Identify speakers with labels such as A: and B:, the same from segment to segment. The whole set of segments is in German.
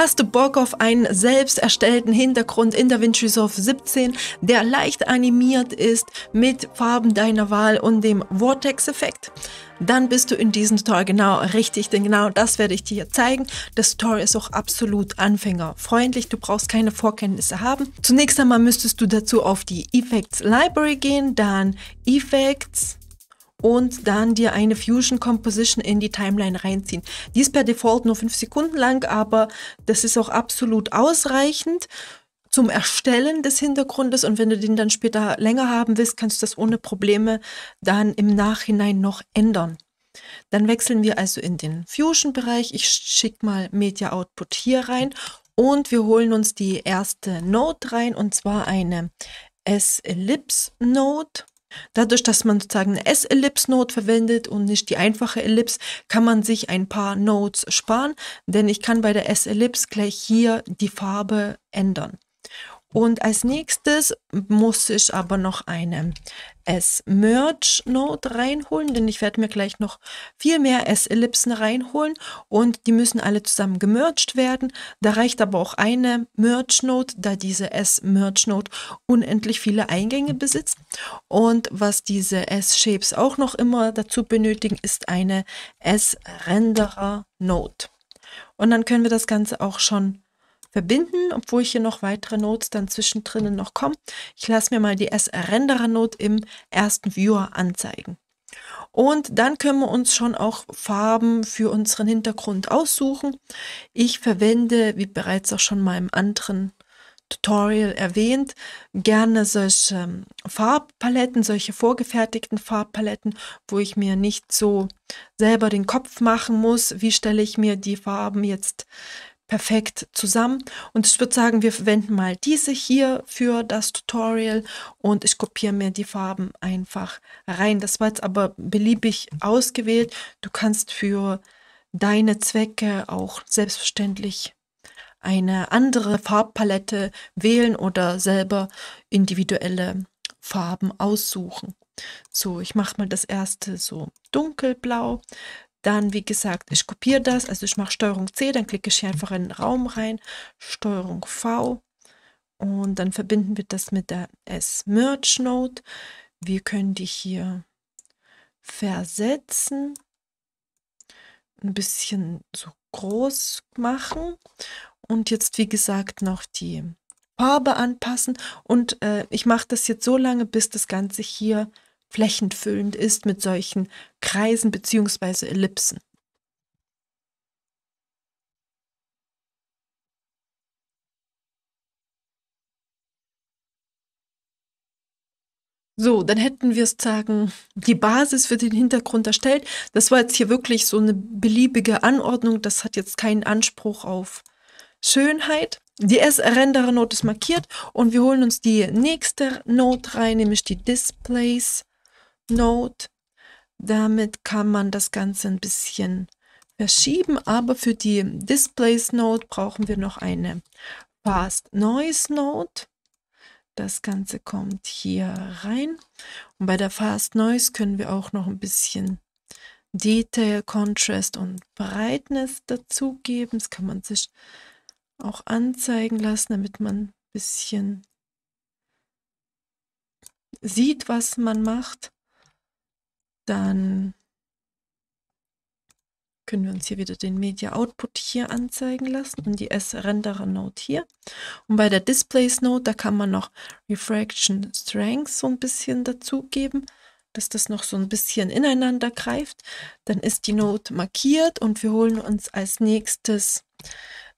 A: Hast du Bock auf einen selbst erstellten Hintergrund in DaVinci Resolve 17, der leicht animiert ist mit Farben deiner Wahl und dem Vortex-Effekt? Dann bist du in diesem Tutorial genau richtig, denn genau das werde ich dir zeigen. Das Tutorial ist auch absolut anfängerfreundlich, du brauchst keine Vorkenntnisse haben. Zunächst einmal müsstest du dazu auf die Effects Library gehen, dann Effects, und dann dir eine Fusion Composition in die Timeline reinziehen. Die ist per Default nur fünf Sekunden lang, aber das ist auch absolut ausreichend zum Erstellen des Hintergrundes und wenn du den dann später länger haben willst, kannst du das ohne Probleme dann im Nachhinein noch ändern. Dann wechseln wir also in den Fusion-Bereich. Ich schicke mal Media Output hier rein und wir holen uns die erste Note rein und zwar eine S-Ellipse-Note. Dadurch, dass man sozusagen eine S-Ellipse-Note verwendet und nicht die einfache Ellipse, kann man sich ein paar Notes sparen, denn ich kann bei der S-Ellipse gleich hier die Farbe ändern. Und als nächstes muss ich aber noch eine S-Merge-Note reinholen, denn ich werde mir gleich noch viel mehr S-Ellipsen reinholen und die müssen alle zusammen gemerged werden. Da reicht aber auch eine Merge-Note, da diese S-Merge-Note unendlich viele Eingänge besitzt. Und was diese S-Shapes auch noch immer dazu benötigen, ist eine S-Renderer-Note. Und dann können wir das Ganze auch schon verbinden, obwohl hier noch weitere Nodes dann zwischendrin noch kommen. Ich lasse mir mal die SR-Renderer-Node im ersten Viewer anzeigen. Und dann können wir uns schon auch Farben für unseren Hintergrund aussuchen. Ich verwende, wie bereits auch schon mal im anderen Tutorial erwähnt, gerne solche ähm, Farbpaletten, solche vorgefertigten Farbpaletten, wo ich mir nicht so selber den Kopf machen muss, wie stelle ich mir die Farben jetzt perfekt zusammen. Und ich würde sagen, wir verwenden mal diese hier für das Tutorial und ich kopiere mir die Farben einfach rein. Das war jetzt aber beliebig ausgewählt. Du kannst für deine Zwecke auch selbstverständlich eine andere Farbpalette wählen oder selber individuelle Farben aussuchen. So, ich mache mal das erste so dunkelblau. Dann, wie gesagt, ich kopiere das, also ich mache Steuerung C, dann klicke ich hier einfach in den Raum rein, Steuerung V und dann verbinden wir das mit der s merge note Wir können die hier versetzen, ein bisschen so groß machen und jetzt, wie gesagt, noch die Farbe anpassen und äh, ich mache das jetzt so lange, bis das Ganze hier flächenfüllend ist mit solchen Kreisen bzw. Ellipsen. So, dann hätten wir sagen, die Basis für den Hintergrund erstellt. Das war jetzt hier wirklich so eine beliebige Anordnung. Das hat jetzt keinen Anspruch auf Schönheit. Die S-Renderer-Note ist markiert und wir holen uns die nächste Note rein, nämlich die Displays. Note. Damit kann man das Ganze ein bisschen verschieben, aber für die Displays Note brauchen wir noch eine Fast Noise Note. Das Ganze kommt hier rein. Und bei der Fast Noise können wir auch noch ein bisschen Detail, Contrast und Brightness dazugeben. Das kann man sich auch anzeigen lassen, damit man ein bisschen sieht, was man macht. Dann können wir uns hier wieder den Media Output hier anzeigen lassen und die S-Renderer Note hier. Und bei der Displays Note, da kann man noch Refraction Strength so ein bisschen dazugeben, dass das noch so ein bisschen ineinander greift. Dann ist die Note markiert und wir holen uns als nächstes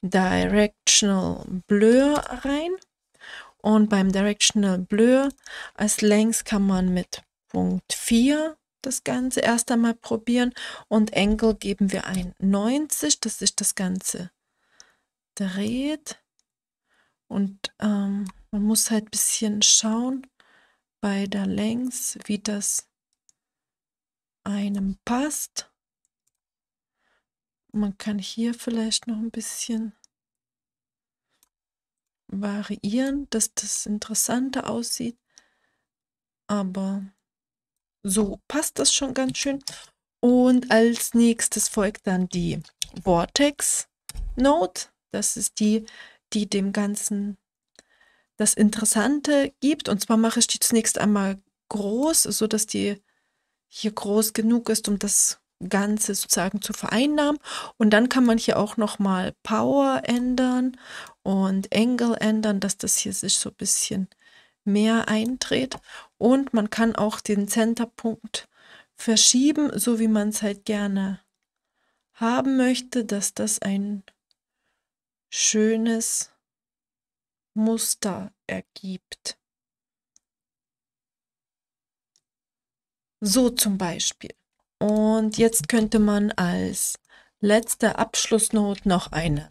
A: Directional Blur rein. Und beim Directional Blur als Längs kann man mit Punkt 4 das Ganze erst einmal probieren und Engel geben wir ein 90, das ist das Ganze dreht und ähm, man muss halt ein bisschen schauen bei der Längs, wie das einem passt. Man kann hier vielleicht noch ein bisschen variieren, dass das interessanter aussieht, aber so passt das schon ganz schön. Und als nächstes folgt dann die Vortex Note. Das ist die, die dem Ganzen das Interessante gibt. Und zwar mache ich die zunächst einmal groß, sodass die hier groß genug ist, um das Ganze sozusagen zu vereinnahmen. Und dann kann man hier auch nochmal Power ändern und Angle ändern, dass das hier sich so ein bisschen mehr eintritt. Und man kann auch den Centerpunkt verschieben, so wie man es halt gerne haben möchte, dass das ein schönes Muster ergibt. So zum Beispiel. Und jetzt könnte man als letzte Abschlussnote noch eine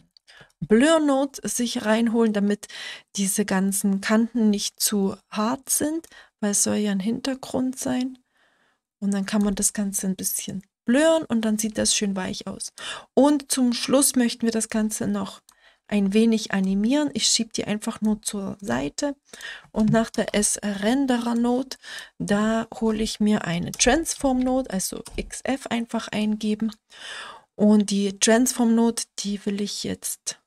A: Blurnote sich reinholen, damit diese ganzen Kanten nicht zu hart sind, weil es soll ja ein Hintergrund sein. Und dann kann man das Ganze ein bisschen blören und dann sieht das schön weich aus. Und zum Schluss möchten wir das Ganze noch ein wenig animieren. Ich schiebe die einfach nur zur Seite und nach der S-Renderer-Note, da hole ich mir eine Transform-Note, also XF einfach eingeben. Und die Transform-Note, die will ich jetzt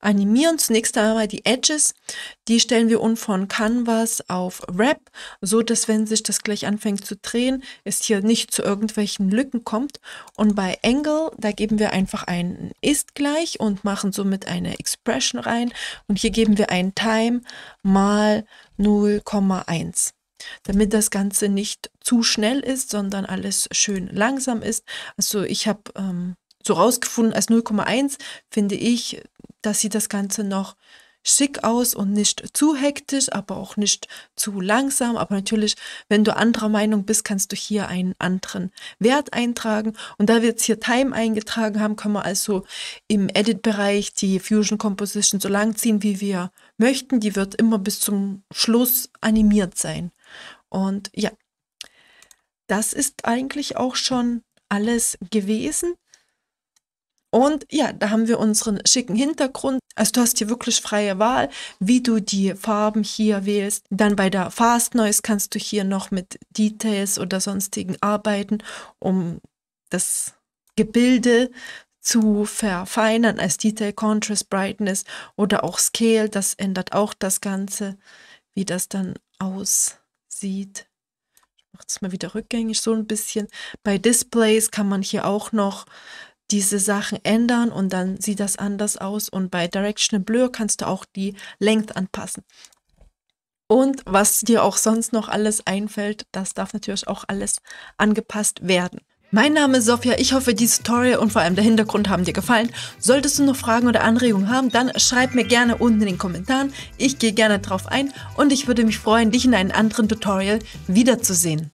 A: animieren. Zunächst einmal die Edges. Die stellen wir unten von Canvas auf Wrap, so dass wenn sich das gleich anfängt zu drehen, es hier nicht zu irgendwelchen Lücken kommt. Und bei Angle, da geben wir einfach ein ist gleich und machen somit eine Expression rein. Und hier geben wir ein Time mal 0,1 damit das Ganze nicht zu schnell ist, sondern alles schön langsam ist. Also ich habe ähm, so rausgefunden als 0,1, finde ich, dass sieht das Ganze noch schick aus und nicht zu hektisch, aber auch nicht zu langsam. Aber natürlich, wenn du anderer Meinung bist, kannst du hier einen anderen Wert eintragen. Und da wir jetzt hier Time eingetragen haben, können wir also im Edit-Bereich die Fusion Composition so lang ziehen, wie wir möchten. Die wird immer bis zum Schluss animiert sein. Und ja, das ist eigentlich auch schon alles gewesen. Und ja, da haben wir unseren schicken Hintergrund. Also du hast hier wirklich freie Wahl, wie du die Farben hier wählst. Dann bei der Fast Noise kannst du hier noch mit Details oder sonstigen arbeiten, um das Gebilde zu verfeinern als Detail, Contrast, Brightness oder auch Scale. Das ändert auch das Ganze, wie das dann aussieht. Ich mache es mal wieder rückgängig so ein bisschen. Bei Displays kann man hier auch noch diese Sachen ändern und dann sieht das anders aus. Und bei Directional Blur kannst du auch die Length anpassen. Und was dir auch sonst noch alles einfällt, das darf natürlich auch alles angepasst werden. Mein Name ist Sophia. ich hoffe, dieses Tutorial und vor allem der Hintergrund haben dir gefallen. Solltest du noch Fragen oder Anregungen haben, dann schreib mir gerne unten in den Kommentaren. Ich gehe gerne drauf ein und ich würde mich freuen, dich in einem anderen Tutorial wiederzusehen.